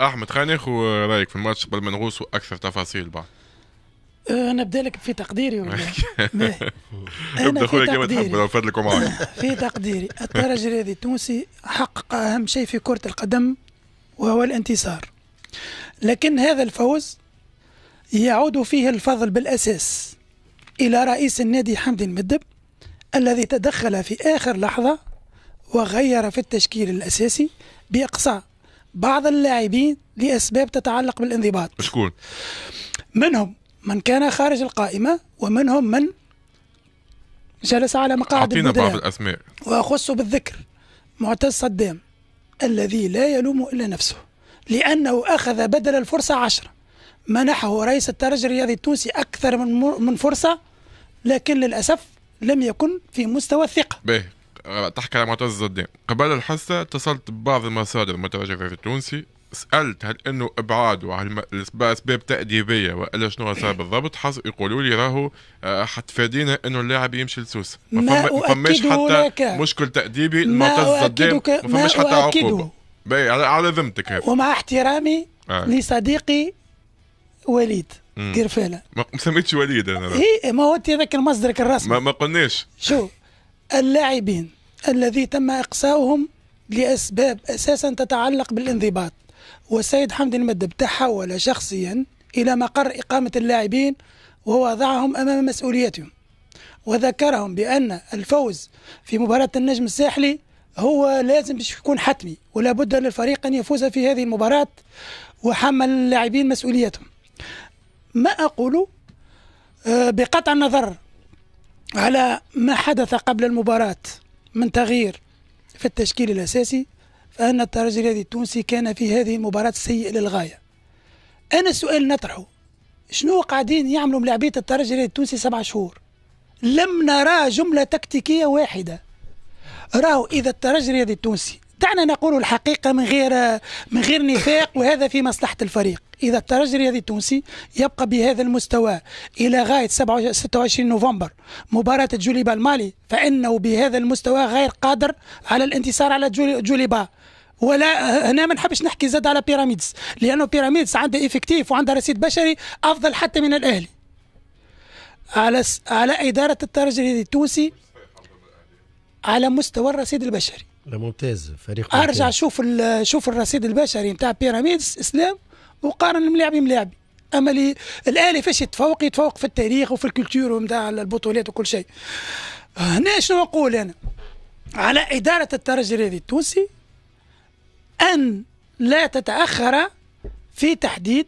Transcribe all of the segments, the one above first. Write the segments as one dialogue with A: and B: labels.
A: احمد خلينا ناخذ رايك في الماتش قبل ما نغوص اكثر تفاصيل بعد
B: أه، انا لك في تقديري ولا ابدا خويا كما تحب لو فضلك ومعك في تقديري الترجي الرياضي التونسي حقق اهم شيء في كره القدم وهو الانتصار لكن هذا الفوز يعود فيه الفضل بالاساس الى رئيس النادي حمدي المدب الذي تدخل في اخر لحظه وغير في التشكيل الاساسي باقصاء بعض اللاعبين لأسباب تتعلق بالانضباط شكون؟ منهم من كان خارج القائمة ومنهم من جلس على مقاعد أعطينا بعض الأسماء وأخص بالذكر معتز صدام الذي لا يلوم إلا نفسه لأنه أخذ بدل الفرصة عشرة منحه رئيس الترجي الرياضي التونسي أكثر من من فرصة لكن للأسف لم يكن في مستوى الثقة
A: به. تحكي على معتز الزدان قبل الحصة اتصلت ببعض المصادر المتواجدة في التونسي سالت هل انه ابعاده على اسباب تاديبيه والا شنو صار بالضبط حصل يقولوا لي راهو آه، حتفادينا انه اللاعب يمشي لسوس ما, ما فماش حتى مشكل تاديبي المعتز الدين ما فماش حتى عقوبه على ذمتك هذا ومع
B: احترامي آه. لصديقي وليد قرفالة
A: ما سميتش وليد انا هي
B: إيه، ما هو انت ذاك مصدرك الرسمي ما,
A: ما قلناش
B: شو اللاعبين الذي تم إقصاؤهم لأسباب أساسا تتعلق بالانضباط والسيد حمد المدب تحول شخصيا إلى مقر إقامة اللاعبين ووضعهم أمام مسؤوليتهم وذكرهم بأن الفوز في مباراة النجم الساحلي هو لازم يكون حتمي ولا بد للفريق أن يفوز في هذه المباراة وحمل اللاعبين مسؤوليتهم ما أقول آه، بقطع النظر على ما حدث قبل المباراه من تغيير في التشكيل الأساسي فأن الترجي الرياضي التونسي كان في هذه المباراة سيء للغاية أنا السؤال نطرحه شنو قاعدين يعملوا ملاعبية الترجي الرياضي التونسي سبع شهور لم نرى جملة تكتيكية واحدة راهو إذا الترجي الرياضي التونسي دعنا نقول الحقيقة من غير من غير نفاق وهذا في مصلحة الفريق إذا الترجي الرياضي التونسي يبقى بهذا المستوى إلى غاية 26 نوفمبر مباراة جوليبا المالي فإنه بهذا المستوى غير قادر على الانتصار على جوليبا ولا هنا ما نحبش نحكي زاد على بيراميدز لأنه بيراميدز عندها إفكتيف وعندها رصيد بشري أفضل حتى من الأهلي على على إدارة الترجي الرياضي التونسي على مستوى الرصيد البشري ممتاز فريق ممتاز. ارجع شوف شوف الرصيد البشري نتاع بيراميدز اسلام وقارن ملاعبي ملاعبي اما لي الاهلي فاش يتفوق يتفوق في التاريخ وفي الكولتور نتاع البطولات وكل شيء هنا شنو نقول انا على اداره الترجي الرياضي التونسي ان لا تتاخر في تحديد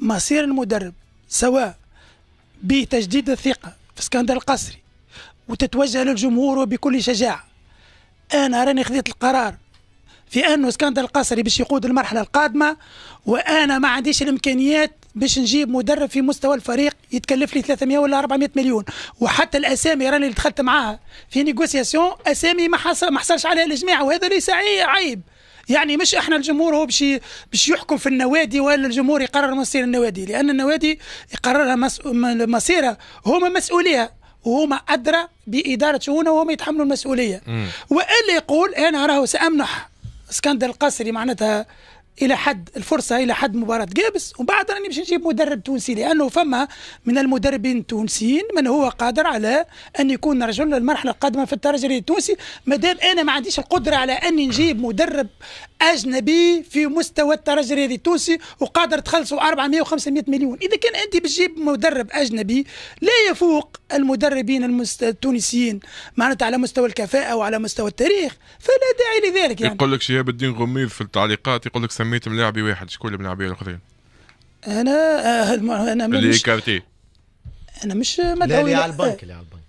B: مصير المدرب سواء بتجديد الثقه في اسكندر القصري وتتوجه للجمهور وبكل شجاعه انا راني خذيت القرار في انه اسكندر القصري باش يقود المرحله القادمه وانا ما عنديش الامكانيات باش نجيب مدرب في مستوى الفريق يتكلف لي 300 ولا 400 مليون وحتى الاسامي راني اللي دخلت معاها في نيغوسياسيون اسامي ما حصل ما حصلش عليها الجماعه وهذا ليس عيب يعني مش احنا الجمهور هو بشي باش يحكم في النوادي ولا الجمهور يقرر مصير النوادي لان النوادي يقررها مصيرها هما مسؤوليها وهما ادرى باداره شؤونه وهما يتحملوا المسؤوليه والا يقول انا راهو سامنح اسكندر القسري معناتها الى حد الفرصه الى حد مباراه جابس ومن بعد راني باش نجيب مدرب تونسي لانه فما من المدربين التونسيين من هو قادر على ان يكون رجل للمرحله القادمه في الترجي التونسي ما دام انا ما عنديش القدره على اني نجيب مدرب اجنبي في مستوى الترجي الرياضي التونسي وقادر تخلصوا 400 و500 مليون اذا كان انت بتجيب مدرب اجنبي لا يفوق المدربين التونسيين معناتها على مستوى الكفاءه وعلى مستوى التاريخ فلا داعي لذلك يعني
A: يقول لك شهاب الدين غميض في التعليقات يقول لك سميت ملاعبي واحد شكون اللي ملاعبيه الاخرين؟
B: انا آه، انا مش اللي كارتي انا مش مدعو لا على البنك اللي على البنك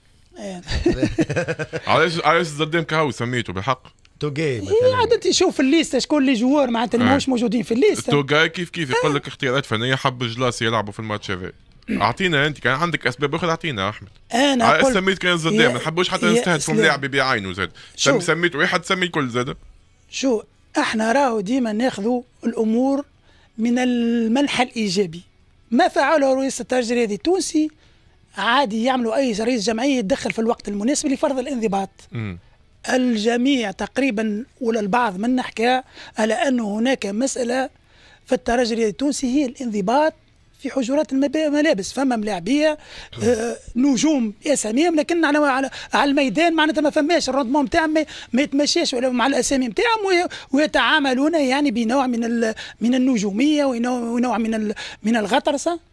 A: علاش علاش زدام كهو سميته بالحق توجاي إيه، مثلا
B: عاد انت شوف الليسته شكون اللي جوار معناتها اللي إيه. ماهوش موجودين في الليسته
A: توجاي كيف كيف إيه. يقول لك اختيارات فنيه حب جلاس يلعبوا في الماتش هذا اعطينا انت كان عندك اسباب اخرى اعطينا احمد انا على سميت كان زدام ما نحبوش حتى نستهدفوا ملاعبي بعينه زاد سميت واحد سمي الكل زاد
B: شو احنا راهو ديما ناخذوا الامور من المنحى الايجابي ما فعله رئيس التاج الرياضي التونسي عادي يعملوا اي رئيس جمعيه يتدخل في الوقت المناسب لفرض الانضباط م. الجميع تقريبا ولا البعض من حكى على انه هناك مساله في الترجي التونسي هي الانضباط في حجرات الملابس فما ملاعبيه آه، نجوم اساميهم لكن على على, الميدان معناتها ما فماش الروندمون نتاعهم ما يتمشاش ولا مع الاسامي نتاعهم ويتعاملون يعني بنوع من من النجوميه ونوع من من الغطرسه